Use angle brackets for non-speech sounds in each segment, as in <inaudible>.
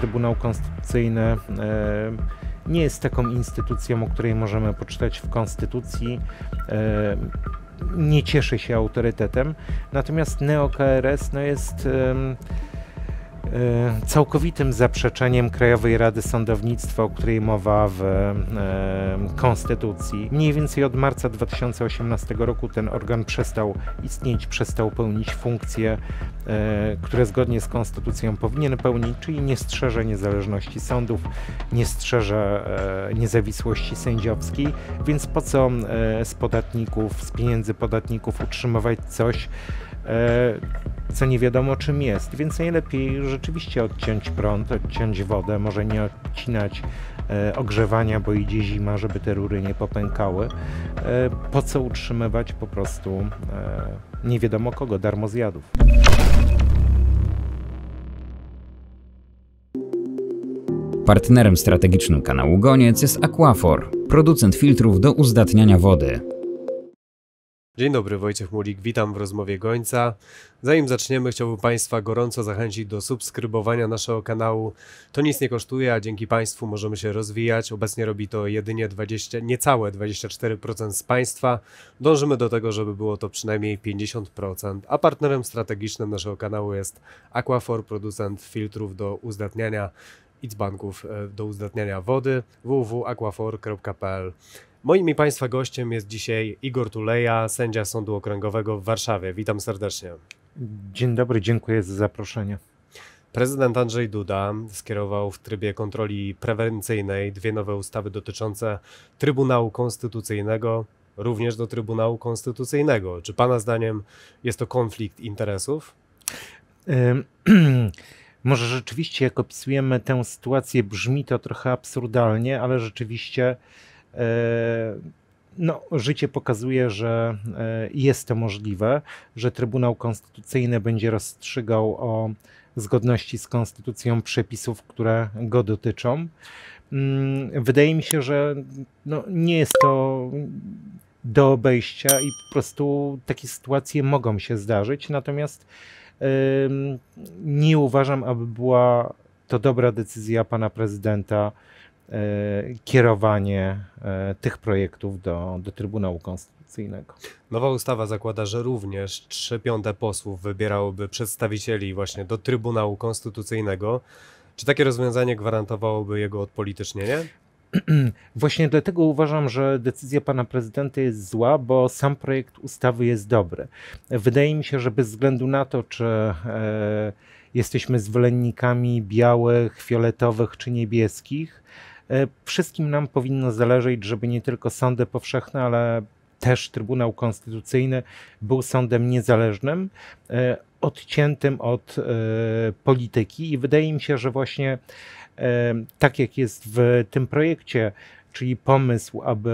Trybunał Konstytucyjny e, nie jest taką instytucją, o której możemy poczytać w Konstytucji. E, nie cieszy się autorytetem. Natomiast NeoKRS no jest E, całkowitym zaprzeczeniem Krajowej Rady Sądownictwa, o której mowa w e, Konstytucji. Mniej więcej od marca 2018 roku ten organ przestał istnieć, przestał pełnić funkcje, e, które zgodnie z Konstytucją powinien pełnić, czyli nie strzeże niezależności sądów, nie strzeże e, niezawisłości sędziowskiej, więc po co e, z podatników, z pieniędzy podatników utrzymywać coś, e, co nie wiadomo czym jest. Więc najlepiej rzeczywiście odciąć prąd, odciąć wodę, może nie odcinać e, ogrzewania, bo idzie zima, żeby te rury nie popękały. E, po co utrzymywać po prostu e, nie wiadomo kogo, darmo zjadów. Partnerem strategicznym kanału Goniec jest Aquafor, producent filtrów do uzdatniania wody. Dzień dobry, Wojciech Mulik, witam w rozmowie Gońca. Zanim zaczniemy, chciałbym Państwa gorąco zachęcić do subskrybowania naszego kanału. To nic nie kosztuje, a dzięki Państwu możemy się rozwijać. Obecnie robi to jedynie 20, niecałe 24% z Państwa. Dążymy do tego, żeby było to przynajmniej 50%, a partnerem strategicznym naszego kanału jest Aquafor, producent filtrów do uzdatniania i dzbanków e, do uzdatniania wody www.aquafor.pl. Moim i Państwa gościem jest dzisiaj Igor Tuleja, sędzia Sądu Okręgowego w Warszawie. Witam serdecznie. Dzień dobry, dziękuję za zaproszenie. Prezydent Andrzej Duda skierował w trybie kontroli prewencyjnej dwie nowe ustawy dotyczące Trybunału Konstytucyjnego, również do Trybunału Konstytucyjnego. Czy Pana zdaniem jest to konflikt interesów? <clears throat> Może rzeczywiście, jak opisujemy tę sytuację, brzmi to trochę absurdalnie, ale rzeczywiście E, no, życie pokazuje, że e, jest to możliwe, że Trybunał Konstytucyjny będzie rozstrzygał o zgodności z konstytucją przepisów, które go dotyczą. Mm, wydaje mi się, że no, nie jest to do obejścia i po prostu takie sytuacje mogą się zdarzyć. Natomiast nie uważam, aby była to dobra decyzja pana prezydenta E, kierowanie e, tych projektów do, do Trybunału Konstytucyjnego. Nowa ustawa zakłada, że również 3 piąte posłów wybierałoby przedstawicieli właśnie do Trybunału Konstytucyjnego. Czy takie rozwiązanie gwarantowałoby jego odpolitycznienie? <clears throat> Właśnie dlatego uważam, że decyzja pana prezydenta jest zła, bo sam projekt ustawy jest dobry. Wydaje mi się, że bez względu na to, czy e, jesteśmy zwolennikami białych, fioletowych czy niebieskich, E, wszystkim nam powinno zależeć, żeby nie tylko sądy powszechne, ale też Trybunał Konstytucyjny był sądem niezależnym, e, odciętym od e, polityki i wydaje mi się, że właśnie tak jak jest w tym projekcie, czyli pomysł, aby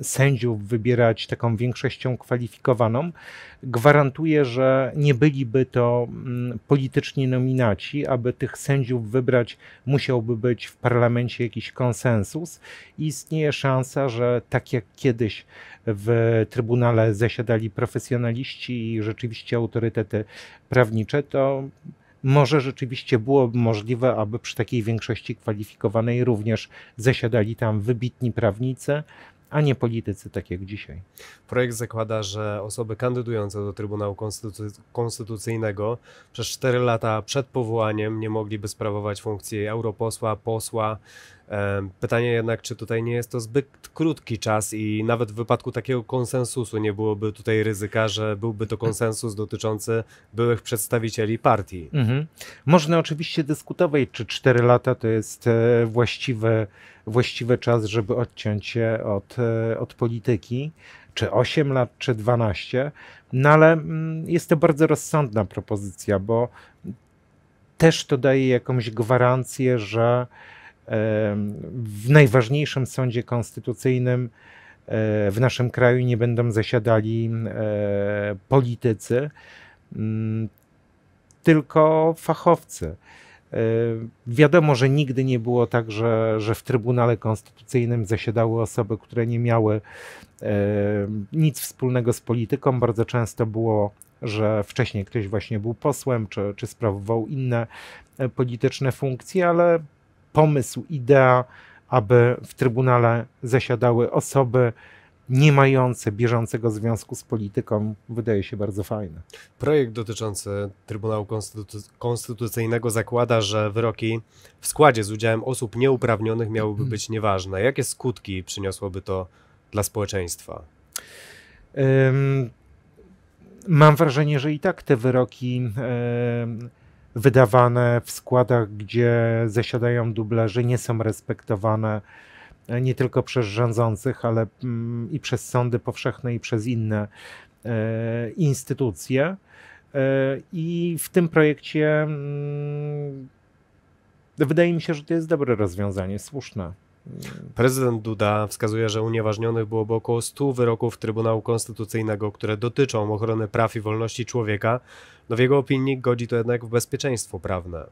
e, sędziów wybierać taką większością kwalifikowaną, gwarantuje, że nie byliby to mm, polityczni nominaci, aby tych sędziów wybrać musiałby być w parlamencie jakiś konsensus i istnieje szansa, że tak jak kiedyś w Trybunale zasiadali profesjonaliści i rzeczywiście autorytety prawnicze, to może rzeczywiście było możliwe, aby przy takiej większości kwalifikowanej również zasiadali tam wybitni prawnicy, a nie politycy, tak jak dzisiaj. Projekt zakłada, że osoby kandydujące do Trybunału Konstytuc Konstytucyjnego przez 4 lata przed powołaniem nie mogliby sprawować funkcji europosła, posła, Pytanie jednak, czy tutaj nie jest to zbyt krótki czas i nawet w wypadku takiego konsensusu nie byłoby tutaj ryzyka, że byłby to konsensus dotyczący byłych przedstawicieli partii. Mhm. Można oczywiście dyskutować, czy 4 lata to jest e, właściwy, właściwy czas, żeby odciąć się od, e, od polityki czy 8 lat, czy 12. No ale mm, jest to bardzo rozsądna propozycja, bo też to daje jakąś gwarancję, że w najważniejszym sądzie konstytucyjnym e, w naszym kraju nie będą zasiadali politycy, mm, tylko fachowcy. E, wiadomo, że nigdy nie było tak, że, że w Trybunale Konstytucyjnym zasiadały osoby, które nie miały e, nic wspólnego z polityką. Bardzo często było, że wcześniej ktoś właśnie był posłem, czy, czy sprawował inne polityczne funkcje, ale pomysł, idea, aby w Trybunale zasiadały osoby nie mające bieżącego związku z polityką, wydaje się bardzo fajne. Projekt dotyczący Trybunału Konstytuc Konstytucyjnego zakłada, że wyroki w składzie z udziałem osób nieuprawnionych miałyby mhm. być nieważne. Jakie skutki przyniosłoby to dla społeczeństwa? Um, mam wrażenie, że i tak te wyroki. Um, wydawane w składach, gdzie zasiadają dublerzy, nie są respektowane e, nie tylko przez rządzących, ale mm, i przez sądy powszechne i przez inne e, instytucje. E, I w tym projekcie mm, wydaje mi się, że to jest dobre rozwiązanie, słuszne. Prezydent Duda wskazuje, że unieważnionych byłoby około 100 wyroków Trybunału Konstytucyjnego, które dotyczą ochrony praw i wolności człowieka. No w jego opinii godzi to jednak w bezpieczeństwo prawne.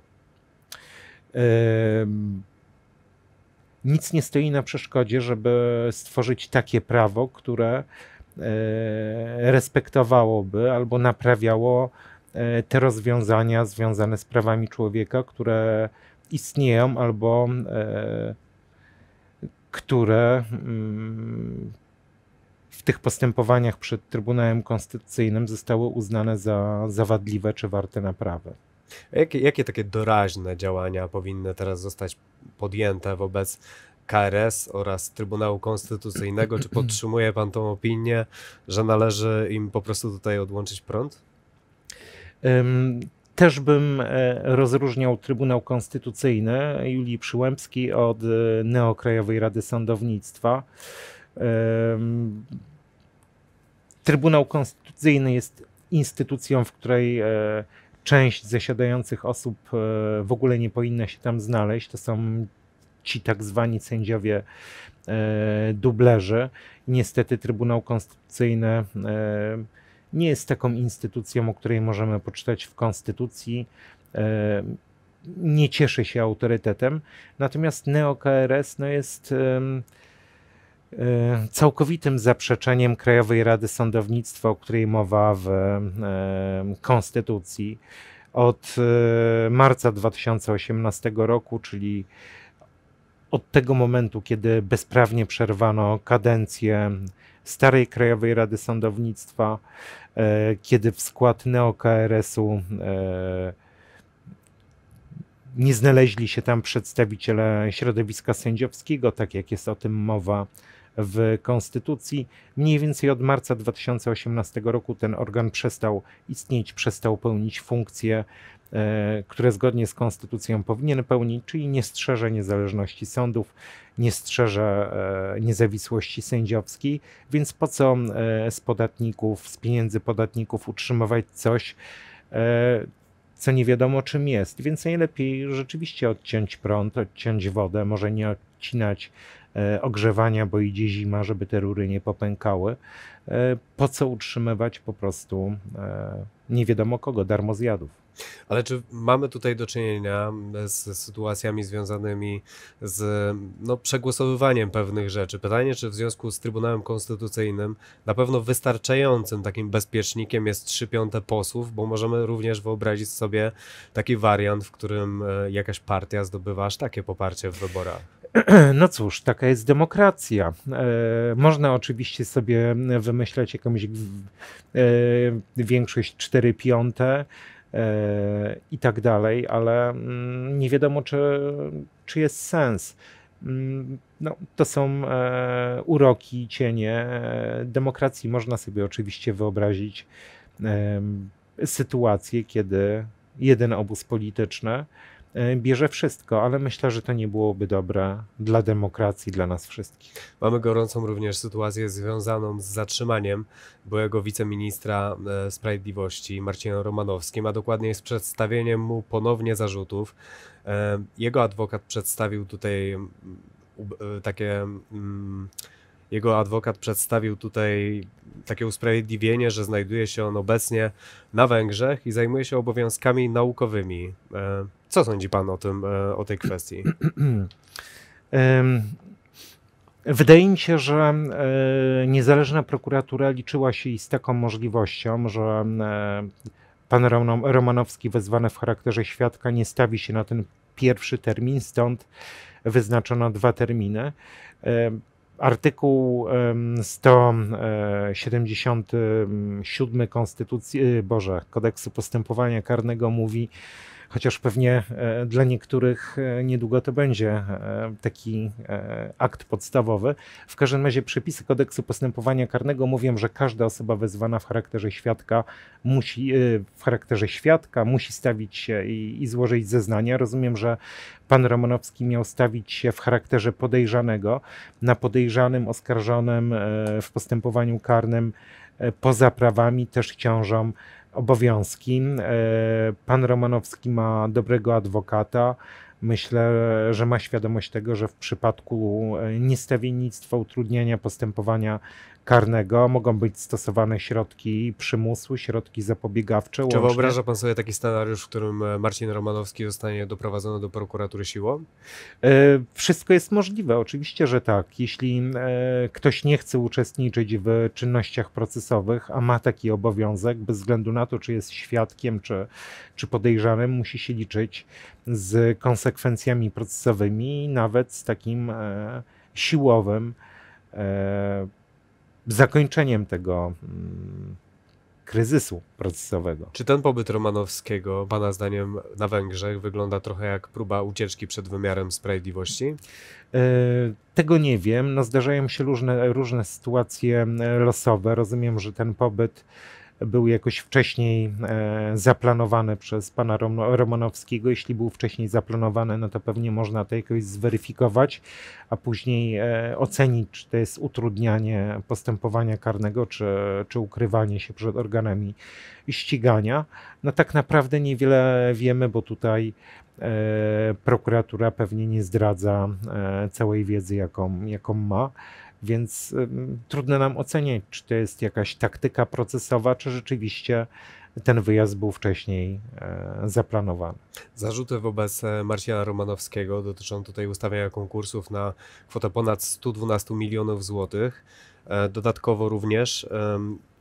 nic nie stoi na przeszkodzie, żeby stworzyć takie prawo, które e, respektowałoby albo naprawiało e, te rozwiązania związane z prawami człowieka, które istnieją albo e, które mm, w tych postępowaniach przed Trybunałem Konstytucyjnym zostały uznane za zawadliwe czy warte naprawy. Jakie, jakie takie doraźne działania powinny teraz zostać podjęte wobec KRS oraz Trybunału Konstytucyjnego? Czy podtrzymuje pan tą opinię, że należy im po prostu tutaj odłączyć prąd? Też bym e, rozróżniał Trybunał Konstytucyjny Julii Przyłębskiej od e, Neokrajowej Rady Sądownictwa. Trybunał Konstytucyjny jest instytucją, w której e, część zasiadających osób w ogóle nie powinna się tam znaleźć. To są ci tak zwani sędziowie dublerzy. Niestety Trybunał Konstytucyjny nie jest taką instytucją, o której możemy poczytać w Konstytucji. E, nie cieszy się autorytetem. Natomiast NeoKRS no jest e, całkowitym zaprzeczeniem Krajowej Rady Sądownictwa, o której mowa w Konstytucji od e, marca 2018 roku, czyli od tego momentu, kiedy bezprawnie przerwano kadencję starej Krajowej Rady Sądownictwa, e, kiedy w skład neokRS-u e, nie znaleźli się tam przedstawiciele środowiska sędziowskiego, tak jak jest o tym mowa w Konstytucji. Mniej więcej od marca 2018 roku ten organ przestał istnieć, przestał pełnić funkcję E, które zgodnie z konstytucją powinien pełnić, czyli nie strzeże niezależności sądów, nie strzeże e, niezawisłości sędziowskiej, więc po co e, z podatników, z pieniędzy podatników utrzymywać coś, co nie wiadomo czym jest. Więc najlepiej rzeczywiście odciąć prąd, odciąć wodę, może nie odcinać ogrzewania, bo idzie zima, żeby te rury nie popękały. Po co utrzymywać po prostu nie wiadomo kogo, darmo zjadów. Ale czy mamy tutaj do czynienia z sytuacjami związanymi z no, przegłosowywaniem pewnych rzeczy? Pytanie, czy w związku z Trybunałem Konstytucyjnym na pewno wystarczającym takim bezpiecznikiem jest 3 piąte posłów, bo możemy również wyobrazić sobie taki wariant, w którym e, jakaś partia zdobywa aż takie poparcie w wyborach. <clears throat> No cóż, taka jest demokracja. E, można oczywiście sobie wymyślać jakąś e, większość 4 piąte, E, i tak dalej, ale mm, nie wiadomo, czy, czy jest sens. Mm, no, to są e, uroki, cienie e, demokracji. Można sobie oczywiście wyobrazić sytuację, kiedy jeden obóz polityczny E, bierze wszystko, ale myślę, że to nie byłoby dobre dla demokracji, dla nas wszystkich. Mamy gorącą również sytuację związaną z zatrzymaniem byłego wiceministra e, sprawiedliwości Marcinem Romanowskim, a dokładnie z przedstawieniem mu ponownie zarzutów. E, jego adwokat przedstawił tutaj takie. Mm, jego adwokat przedstawił tutaj takie usprawiedliwienie, że znajduje się on obecnie na Węgrzech i zajmuje się obowiązkami naukowymi. Co sądzi pan o tym, e, o tej kwestii? <clears throat> Wydaje mi się, że e, niezależna prokuratura liczyła się i z taką możliwością, że e, pan Romanowski wezwany w charakterze świadka nie stawi się na ten pierwszy termin, stąd wyznaczono dwa terminy. Artykuł 177 Konstytucji, Boże, Kodeksu Postępowania Karnego mówi, chociaż pewnie e, dla niektórych e, niedługo to będzie e, taki akt podstawowy. W każdym razie przepisy kodeksu postępowania karnego mówią, że każda osoba wezwana w charakterze świadka musi w charakterze świadka musi stawić się i, i złożyć zeznania. Rozumiem, że pan Romanowski miał stawić się w charakterze podejrzanego. Na podejrzanym, oskarżonym w postępowaniu karnym poza prawami też ciążą obowiązki. E, pan Romanowski ma dobrego adwokata, myślę, że ma świadomość tego, że w przypadku e, niestawiennictwa, utrudniania postępowania karnego mogą być stosowane środki przymusu, środki zapobiegawcze. Czy łącznie. wyobraża pan sobie taki scenariusz, w którym e, Marcin Romanowski zostanie doprowadzony do prokuratury siłą? E, wszystko jest możliwe, oczywiście, że tak. Jeśli ktoś nie chce uczestniczyć w czynnościach procesowych, a ma taki obowiązek, bez względu na to, czy jest świadkiem, czy, czy podejrzanym, musi się liczyć z konsekwencjami procesowymi, nawet z takim e, siłowym e, zakończeniem tego mm, kryzysu procesowego. Czy ten pobyt Romanowskiego, Pana zdaniem, na Węgrzech wygląda trochę jak próba ucieczki przed wymiarem sprawiedliwości? E, tego nie wiem. No, zdarzają się różne, różne sytuacje e, losowe. Rozumiem, że ten pobyt był jakoś wcześniej e, zaplanowany przez pana Romanowskiego. Jeśli był wcześniej zaplanowany, no to pewnie można to jakoś zweryfikować, a później e, ocenić, czy to jest utrudnianie postępowania karnego, czy, czy ukrywanie się przed organami ścigania. No tak naprawdę niewiele wiemy, bo tutaj e, prokuratura pewnie nie zdradza całej wiedzy, jaką, jaką ma. Więc ym, trudno nam ocenić, czy to jest jakaś taktyka procesowa, czy rzeczywiście ten wyjazd był wcześniej e, zaplanowany. Zarzuty wobec e, Marciana Romanowskiego dotyczą tutaj ustawienia konkursów na kwotę ponad 112 milionów złotych. E, dodatkowo również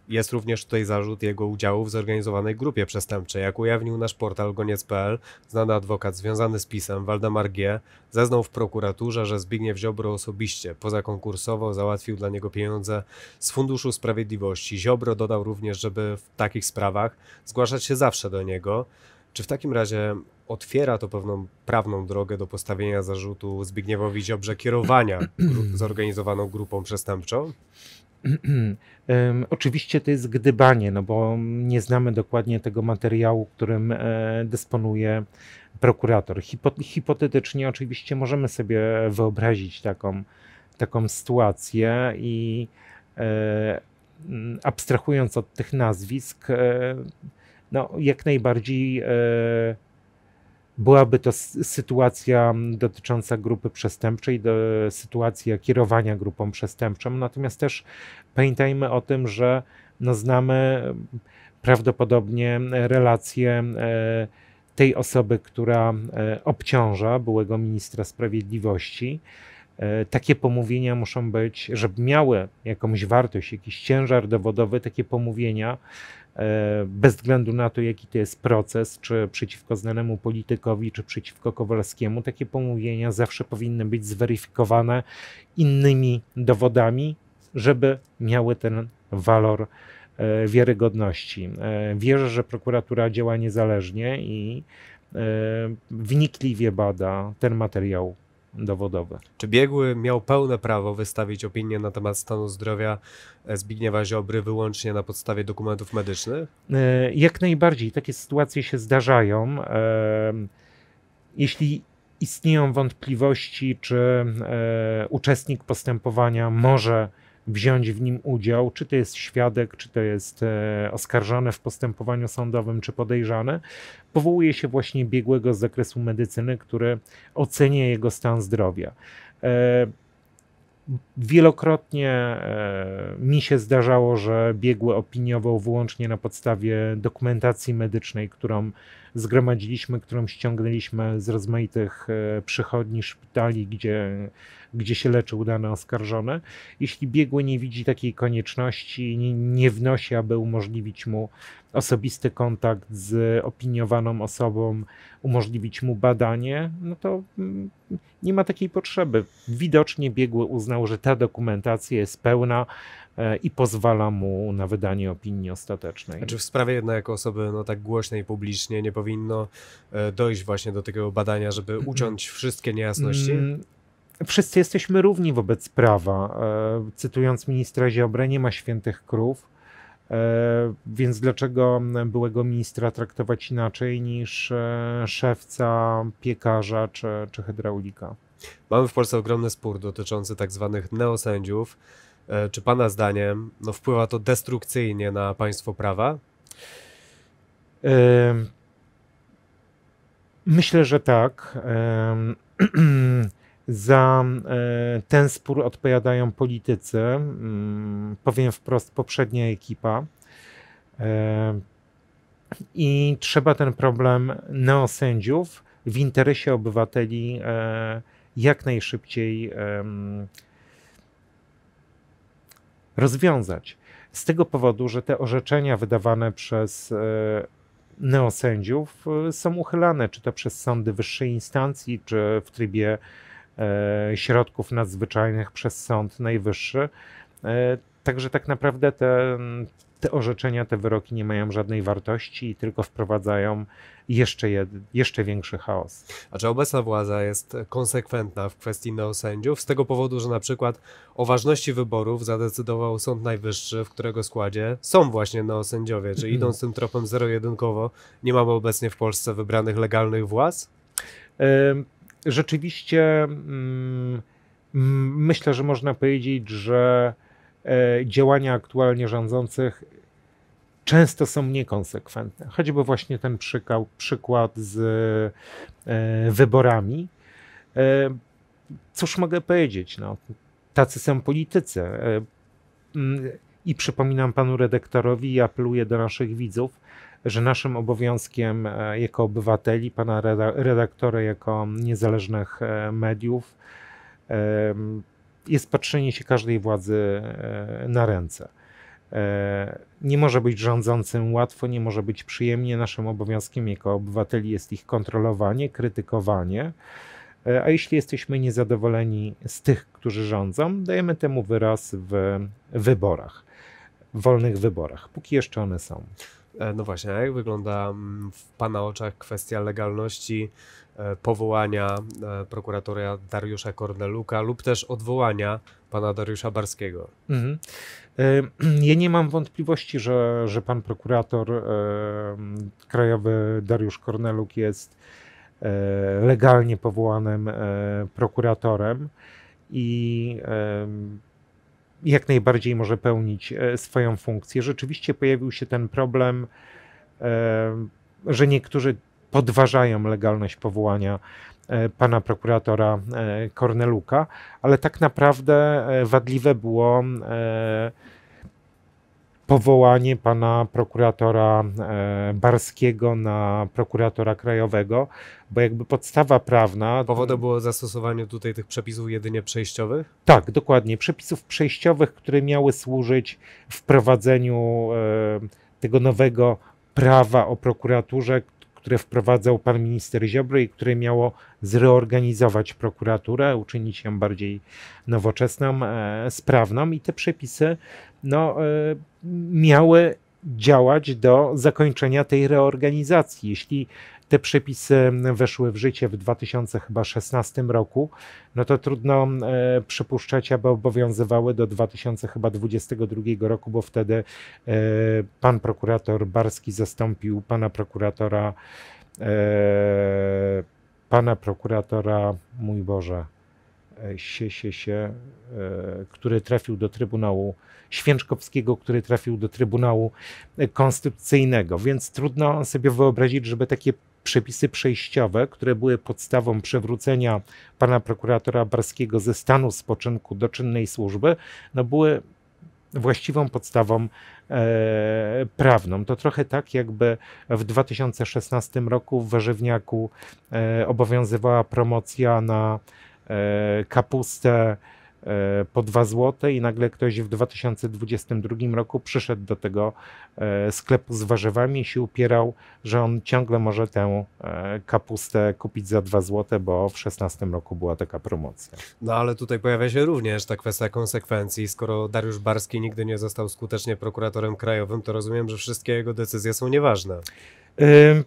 jest również tutaj zarzut jego udziału w zorganizowanej grupie przestępczej. Jak ujawnił nasz portal goniec.pl, znany adwokat związany z pisem Waldemar G. zeznał w prokuraturze, że Zbigniew Ziobro osobiście, pozakonkursowo, załatwił dla niego pieniądze z Funduszu Sprawiedliwości. Ziobro dodał również, żeby w takich sprawach zgłaszać się zawsze do niego. Czy w takim razie otwiera to pewną prawną drogę do postawienia zarzutu Zbigniewowi Ziobrze kierowania gru zorganizowaną grupą przestępczą? <clears throat> Oczywiście to jest gdybanie, no bo nie znamy dokładnie tego materiału, którym e, dysponuje prokurator. hipotetycznie oczywiście możemy sobie wyobrazić taką, taką sytuację i e, abstrahując od tych nazwisk, e, no, jak najbardziej Byłaby to sytuacja dotycząca grupy przestępczej, do, sytuacja kierowania grupą przestępczą. Natomiast też pamiętajmy o tym, że no, znamy prawdopodobnie relacje e, tej osoby, która e, obciąża byłego ministra sprawiedliwości. E, takie pomówienia muszą być, żeby miały jakąś wartość, jakiś ciężar dowodowy, takie pomówienia E, bez względu na to, jaki to jest proces, czy przeciwko znanemu politykowi, czy przeciwko Kowalskiemu, takie pomówienia zawsze powinny być zweryfikowane innymi dowodami, żeby miały ten walor e, wiarygodności. E, wierzę, że prokuratura działa niezależnie i wnikliwie bada ten materiał dowodowe. Czy biegły miał pełne prawo wystawić opinię na temat stanu zdrowia Zbigniewa Ziobry wyłącznie na podstawie dokumentów medycznych? E, jak najbardziej. Takie sytuacje się zdarzają. E, jeśli istnieją wątpliwości, czy e, uczestnik postępowania może wziąć w nim udział, czy to jest świadek, czy to jest e, oskarżony w postępowaniu sądowym, czy podejrzany, powołuje się właśnie biegłego z zakresu medycyny, który ocenia jego stan zdrowia. E, Wielokrotnie e, mi się zdarzało, że biegły opiniował wyłącznie na podstawie dokumentacji medycznej, którą zgromadziliśmy, którą ściągnęliśmy z rozmaitych e, przychodni, szpitali, gdzie, gdzie się leczył dany oskarżony. Jeśli biegły nie widzi takiej konieczności, nie, nie wnosi, aby umożliwić mu osobisty kontakt z opiniowaną osobą, umożliwić mu badanie, no to mm, nie ma takiej potrzeby. Widocznie biegły uznał, że ta dokumentacja jest pełna e, i pozwala mu na wydanie opinii ostatecznej. Znaczy w sprawie jednak osoby no, tak głośnej publicznie nie powinno e, dojść właśnie do tego badania, żeby uciąć wszystkie niejasności? Mm, wszyscy jesteśmy równi wobec prawa. E, cytując ministra Ziobrę, nie ma świętych krów E, więc dlaczego byłego ministra traktować inaczej niż e, szewca, piekarza czy, czy hydraulika? Mamy w Polsce ogromny spór dotyczący tak zwanych neosędziów. E, czy Pana zdaniem no, wpływa to destrukcyjnie na państwo prawa? Myślę, że tak. <clears throat> Za e, ten spór odpowiadają politycy, mm, powiem wprost, poprzednia ekipa. E, I trzeba ten problem neosędziów w interesie obywateli e, jak najszybciej rozwiązać. Z tego powodu, że te orzeczenia wydawane przez neosędziów są uchylane, czy to przez sądy wyższej instancji, czy w trybie E, środków nadzwyczajnych przez Sąd Najwyższy. E, także tak naprawdę te, te orzeczenia, te wyroki nie mają żadnej wartości i tylko wprowadzają jeszcze, jed, jeszcze większy chaos. A czy obecna władza jest konsekwentna w kwestii neosędziów? Z tego powodu, że na przykład o ważności wyborów zadecydował Sąd Najwyższy, w którego składzie są właśnie neosędziowie. Czy mhm. idąc tym tropem zero-jedynkowo, nie mamy obecnie w Polsce wybranych legalnych władz? rzeczywiście mm, mm, myślę, że można powiedzieć, że e, działania aktualnie rządzących często są niekonsekwentne. Choćby właśnie ten przykład, z e, wyborami. E, cóż mogę powiedzieć? No, tacy są politycy. Mm, I przypominam panu redaktorowi i apeluję do naszych widzów, że naszym obowiązkiem e, jako obywateli, pana redaktora jako niezależnych e, mediów jest patrzenie się każdej władzy e, na ręce. Nie może być rządzącym łatwo, nie może być przyjemnie. Naszym obowiązkiem jako obywateli jest ich kontrolowanie, krytykowanie. A jeśli jesteśmy niezadowoleni z tych, którzy rządzą, dajemy temu wyraz w wyborach, w wolnych wyborach, póki jeszcze one są. E, no właśnie, jak wygląda mm, w Pana oczach kwestia legalności e, powołania e, prokuratora Dariusza Korneluka lub też odwołania pana Dariusza Barskiego? Mhm. <clears throat> Ja nie mam wątpliwości, że, że pan prokurator krajowy Dariusz Korneluk jest legalnie powołanym prokuratorem i jak najbardziej może pełnić e, swoją funkcję. Rzeczywiście pojawił się ten problem, e, że niektórzy podważają legalność powołania e, pana prokuratora Korneluka, ale tak naprawdę wadliwe było powołanie pana prokuratora e, Barskiego na prokuratora krajowego, bo jakby podstawa prawna. Powodem było zastosowanie tutaj tych przepisów jedynie przejściowych? Tak, dokładnie. Przepisów przejściowych, które miały służyć wprowadzeniu e, tego nowego prawa o prokuraturze, które wprowadzał pan minister Ziobro i które miało zreorganizować prokuraturę, uczynić ją bardziej nowoczesną, e, sprawną i te przepisy no, e, miały działać do zakończenia tej reorganizacji. Jeśli te przepisy weszły w życie w 2016 roku. No to trudno e, przypuszczać, aby obowiązywały do 2022 roku, bo wtedy e, pan prokurator Barski zastąpił pana prokuratora e, pana prokuratora, mój Boże, e, się, się, się, e, który trafił do Trybunału Święczkowskiego, który trafił do Trybunału Konstytucyjnego. Więc trudno sobie wyobrazić, żeby takie przepisy przejściowe, które były podstawą przewrócenia pana prokuratora Barskiego ze stanu spoczynku do czynnej służby, no były właściwą podstawą e, prawną. To trochę tak, jakby w 2016 roku w warzywniaku e, obowiązywała promocja na e, kapustę E, po 2 zł i nagle ktoś w 2022 roku przyszedł do tego e, sklepu z warzywami i się upierał, że on ciągle może tę e, kapustę kupić za 2 zł, bo w 16 roku była taka promocja. No ale tutaj pojawia się również ta kwestia konsekwencji. Skoro Dariusz Barski nigdy nie został skutecznie prokuratorem krajowym, to rozumiem, że wszystkie jego decyzje są nieważne. Y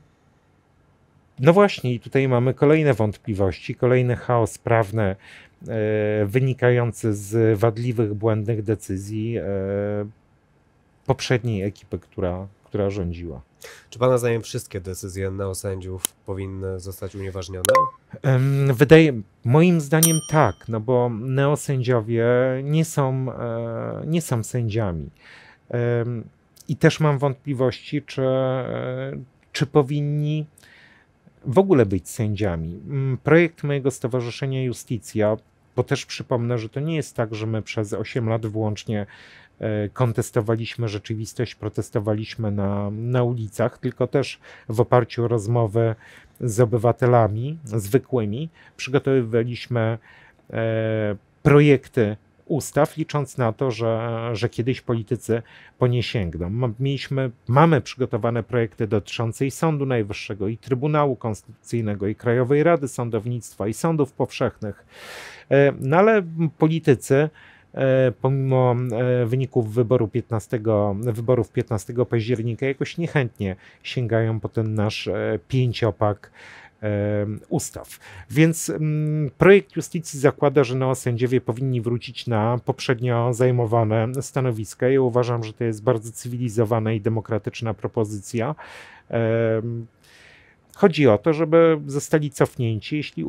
no właśnie, i tutaj mamy kolejne wątpliwości, kolejny chaos prawny, E, wynikający z wadliwych, błędnych decyzji e, poprzedniej ekipy, która, która rządziła. Czy Pana zdaniem wszystkie decyzje neosędziów powinny zostać unieważnione? Wydaje, moim zdaniem tak, no bo neosędziowie nie są, e, nie są sędziami. I też mam wątpliwości, czy, czy powinni w ogóle być sędziami. Mm, projekt mojego stowarzyszenia Justicja, bo też przypomnę, że to nie jest tak, że my przez 8 lat wyłącznie e, kontestowaliśmy rzeczywistość, protestowaliśmy na, na ulicach, tylko też w oparciu o rozmowy z obywatelami zwykłymi przygotowywaliśmy e, projekty ustaw, licząc na to, że, że kiedyś politycy po nie sięgną. Mieliśmy, mamy przygotowane projekty dotyczące i Sądu Najwyższego, i Trybunału Konstytucyjnego, i Krajowej Rady Sądownictwa, i sądów powszechnych. E, no ale politycy e, pomimo e, wyników wyboru 15, wyborów 15 października jakoś niechętnie sięgają po ten nasz pięciopak ustaw. Więc mm, projekt Justicji zakłada, że neosędziowie powinni wrócić na poprzednio zajmowane stanowiska. Ja uważam, że to jest bardzo cywilizowana i demokratyczna propozycja. Chodzi o to, żeby zostali cofnięci, jeśli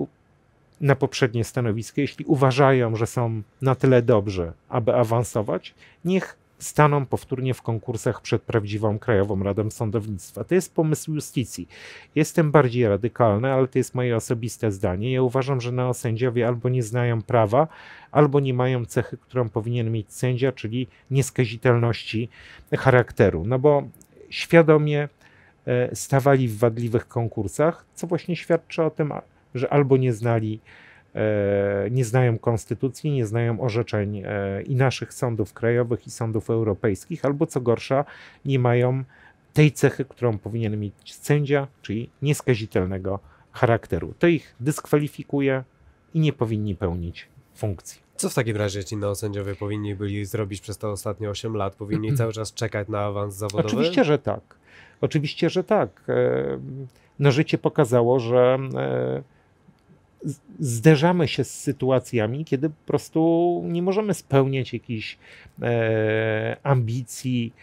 na poprzednie stanowisko, jeśli uważają, że są na tyle dobrzy, aby awansować, niech staną powtórnie w konkursach przed prawdziwą Krajową Radą Sądownictwa. To jest pomysł justicji. Jestem bardziej radykalny, ale to jest moje osobiste zdanie. Ja uważam, że neosędziowie albo nie znają prawa, albo nie mają cechy, którą powinien mieć sędzia, czyli nieskazitelności charakteru. No bo świadomie e, stawali w wadliwych konkursach, co właśnie świadczy o tym, że albo nie znali E, nie znają konstytucji, nie znają orzeczeń e, i naszych sądów krajowych, i sądów europejskich, albo co gorsza, nie mają tej cechy, którą powinien mieć sędzia, czyli nieskazitelnego charakteru. To ich dyskwalifikuje i nie powinni pełnić funkcji. Co w takim razie ci neosędziowie powinni byli zrobić przez te ostatnie 8 lat? Powinni cały czas czekać na awans zawodowy? Oczywiście, że tak. Oczywiście, że tak. E, no życie pokazało, że zderzamy się z sytuacjami, kiedy po prostu nie możemy spełniać jakichś e, ambicji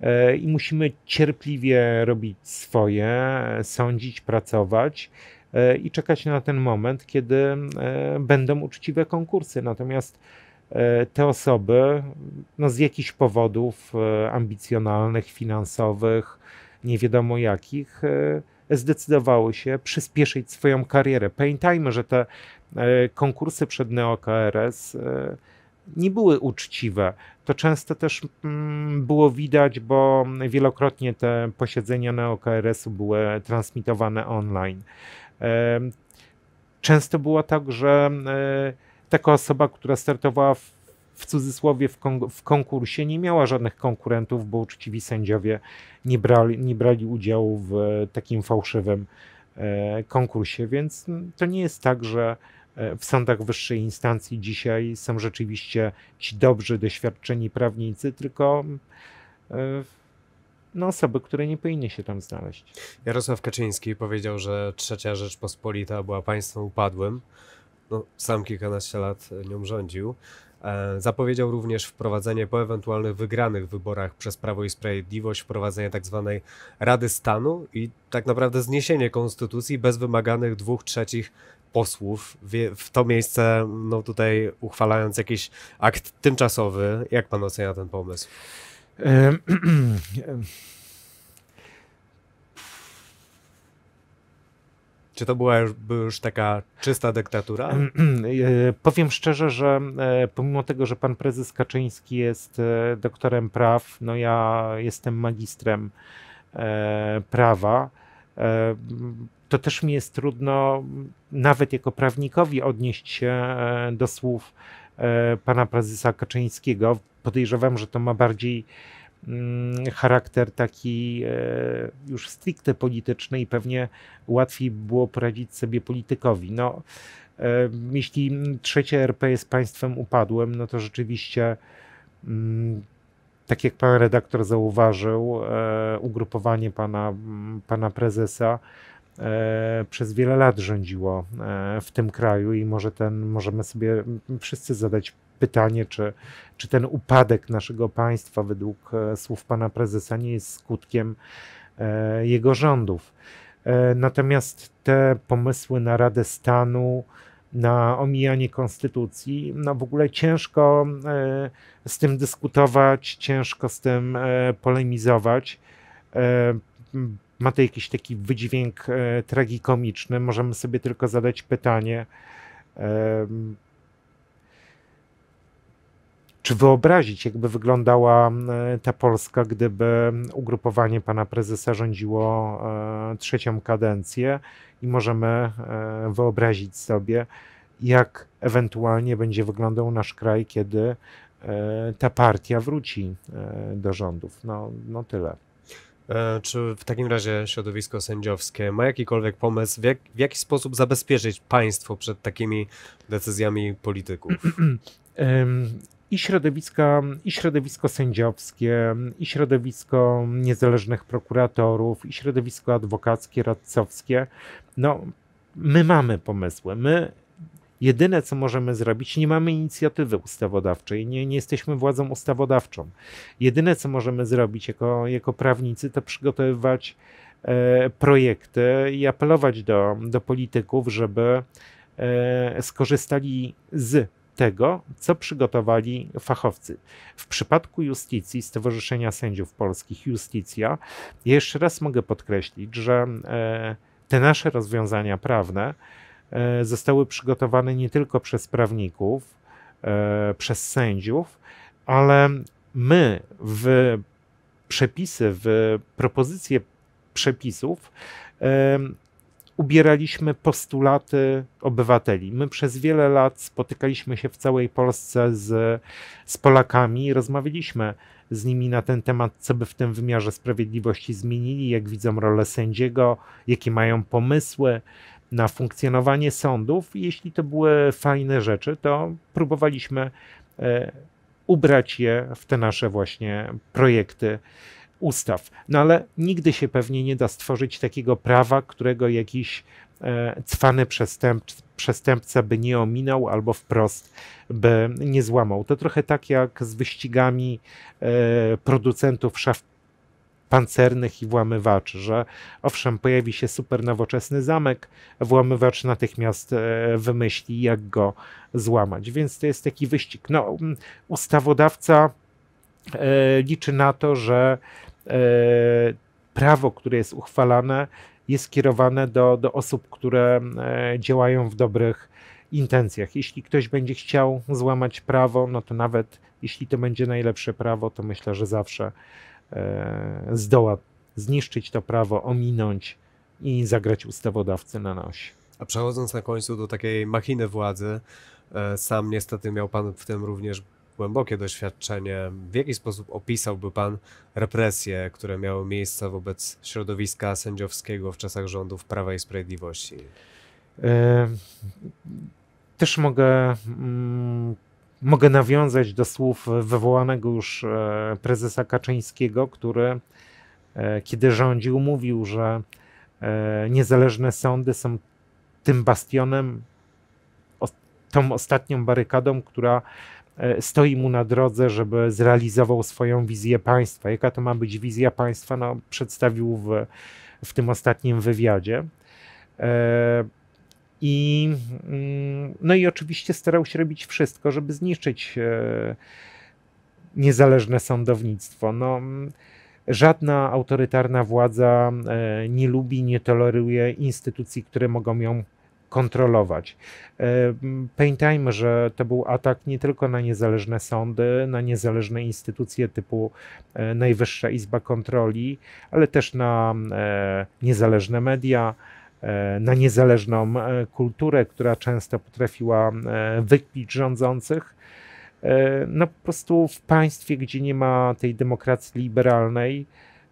e, i musimy cierpliwie robić swoje, sądzić, pracować e, i czekać na ten moment, kiedy e, będą uczciwe konkursy. Natomiast e, te osoby no, z jakichś powodów e, ambicjonalnych, finansowych, nie wiadomo jakich, zdecydowały się przyspieszyć swoją karierę. Pamiętajmy, że te e, konkursy przed NeoKRS e, nie były uczciwe. To często też mm, było widać, bo wielokrotnie te posiedzenia NeoKRS-u były transmitowane online. E, często było tak, że taka osoba, która startowała w w cudzysłowie w, kon w, konkursie nie miała żadnych konkurentów, bo uczciwi sędziowie nie brali, nie brali udziału w e, takim fałszywym e, konkursie, więc to nie jest tak, że e, w sądach wyższej instancji dzisiaj są rzeczywiście ci dobrzy, doświadczeni prawnicy, tylko e, no, osoby, które nie powinny się tam znaleźć. Jarosław Kaczyński powiedział, że trzecia Rzeczpospolita była państwem upadłym. No, sam kilkanaście lat nią rządził. E, zapowiedział również wprowadzenie po ewentualnych wygranych wyborach przez Prawo i Sprawiedliwość wprowadzenie tak zwanej Rady Stanu i tak naprawdę zniesienie konstytucji bez wymaganych dwóch trzecich posłów w to miejsce, no tutaj uchwalając jakiś akt tymczasowy. Jak pan ocenia ten pomysł? <clears throat> Czy to była już, już taka czysta dyktatura? <clears throat> E, powiem szczerze, że e, pomimo tego, że pan prezes Kaczyński jest e, doktorem praw, no ja jestem magistrem prawa, to też mi jest trudno, nawet jako prawnikowi, odnieść się do słów pana prezesa Kaczyńskiego. Podejrzewam, że to ma bardziej Mm, charakter taki e, już stricte polityczny i pewnie łatwiej było poradzić sobie politykowi. No, e, jeśli trzecie RP jest państwem upadłym, no to rzeczywiście mm, tak jak pan redaktor zauważył, e, ugrupowanie pana, mm, pana prezesa przez wiele lat rządziło w tym kraju i może ten, możemy sobie wszyscy zadać pytanie, czy, czy ten upadek naszego państwa, według e, słów pana prezesa, nie jest skutkiem e, jego rządów. E, natomiast te pomysły na Radę Stanu, na omijanie konstytucji, no w ogóle ciężko z tym dyskutować, ciężko z tym polemizować. Ma to jakiś taki wydźwięk tragikomiczny. Możemy sobie tylko zadać pytanie, czy wyobrazić, jakby wyglądała ta Polska, gdyby ugrupowanie pana prezesa rządziło e, trzecią kadencję i możemy e, wyobrazić sobie, jak ewentualnie będzie wyglądał nasz kraj, kiedy e, ta partia wróci do rządów. No, no tyle. Czy w takim razie środowisko sędziowskie ma jakikolwiek pomysł, w, jak, w jaki sposób zabezpieczyć państwo przed takimi decyzjami polityków? <clears throat> i, środowiska, i środowisko sędziowskie, i środowisko niezależnych prokuratorów, i środowisko adwokackie, radcowskie. No, my mamy pomysły, my jedyne, co możemy zrobić, nie mamy inicjatywy ustawodawczej, nie, nie jesteśmy władzą ustawodawczą. Jedyne, co możemy zrobić jako, jako prawnicy, to przygotowywać e, projekty i apelować do, do polityków, żeby e, skorzystali z tego, co przygotowali fachowcy. W przypadku Justicji, Stowarzyszenia Sędziów Polskich Justicja, jeszcze raz mogę podkreślić, że e, te nasze rozwiązania prawne e, zostały przygotowane nie tylko przez prawników, e, przez sędziów, ale my w przepisy, w propozycje przepisów ubieraliśmy postulaty obywateli. My przez wiele lat spotykaliśmy się w całej Polsce z, z Polakami i rozmawialiśmy z nimi na ten temat, co by w tym wymiarze sprawiedliwości zmienili, jak widzą rolę sędziego, jakie mają pomysły na funkcjonowanie sądów. Jeśli to były fajne rzeczy, to próbowaliśmy e, ubrać je w te nasze właśnie projekty ustaw. No ale nigdy się pewnie nie da stworzyć takiego prawa, którego jakiś e, cwany przestępca, przestępca by nie ominął albo wprost by nie złamał. To trochę tak jak z wyścigami e, producentów szaf pancernych i włamywaczy, że owszem, pojawi się super nowoczesny zamek, włamywacz natychmiast e, wymyśli, jak go złamać. Więc to jest taki wyścig. No, ustawodawca e, liczy na to, że E, prawo, które jest uchwalane, jest kierowane do, do osób, które e, działają w dobrych intencjach. Jeśli ktoś będzie chciał złamać prawo, no to nawet jeśli to będzie najlepsze prawo, to myślę, że zawsze e, zdoła zniszczyć to prawo, ominąć i zagrać ustawodawcy na noś. A przechodząc na końcu do takiej machiny władzy, sam niestety miał pan w tym również głębokie doświadczenie. W jaki sposób opisałby Pan represje, które miały miejsce wobec środowiska sędziowskiego w czasach rządów Prawa i Sprawiedliwości? E, też mogę, mm, mogę nawiązać do słów wywołanego już e, prezesa Kaczyńskiego, który e, kiedy rządził, mówił, że niezależne sądy są tym bastionem, tą ostatnią barykadą, która E, stoi mu na drodze, żeby zrealizował swoją wizję państwa. Jaka to ma być wizja państwa, no, przedstawił w, w tym ostatnim wywiadzie. E, I, mm, no i oczywiście starał się robić wszystko, żeby zniszczyć e, niezależne sądownictwo. No, żadna autorytarna władza nie lubi, nie toleruje instytucji, które mogą ją kontrolować. E, pamiętajmy, że to był atak nie tylko na niezależne sądy, na niezależne instytucje typu e, Najwyższa Izba Kontroli, ale też na e, niezależne media, na niezależną kulturę, która często potrafiła wykpić rządzących. No po prostu w państwie, gdzie nie ma tej demokracji liberalnej,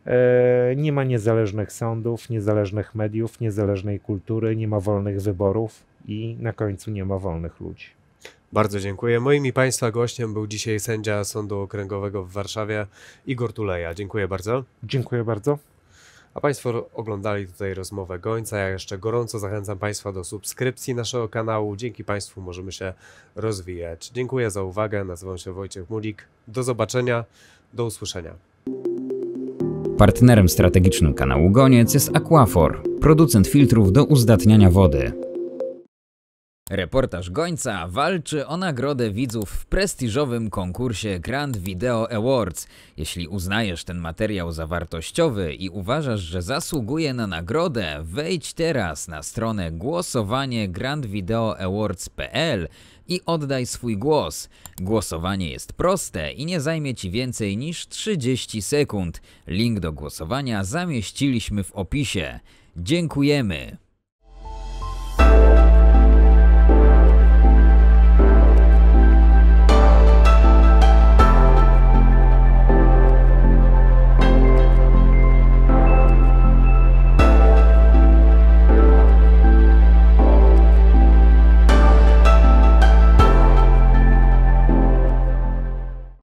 E, nie ma niezależnych sądów, niezależnych mediów, niezależnej kultury, nie ma wolnych wyborów i na końcu nie ma wolnych ludzi. Bardzo dziękuję. Moim i Państwa gościem był dzisiaj sędzia Sądu Okręgowego w Warszawie Igor Tuleja. Dziękuję bardzo. Dziękuję bardzo. A Państwo oglądali tutaj rozmowę Gońca. Ja jeszcze gorąco zachęcam Państwa do subskrypcji naszego kanału. Dzięki Państwu możemy się rozwijać. Dziękuję za uwagę. Nazywam się Wojciech Mulik. Do zobaczenia, do usłyszenia. Partnerem strategicznym kanału Goniec jest Aquafor, producent filtrów do uzdatniania wody. Reportaż Gońca walczy o nagrodę widzów w prestiżowym konkursie Grand Video Awards. Jeśli uznajesz ten materiał za wartościowy i uważasz, że zasługuje na nagrodę, wejdź teraz na stronę głosowanie grandvideoawards.pl i oddaj swój głos. Głosowanie jest proste i nie zajmie Ci więcej niż 30 sekund. Link do głosowania zamieściliśmy w opisie. Dziękujemy!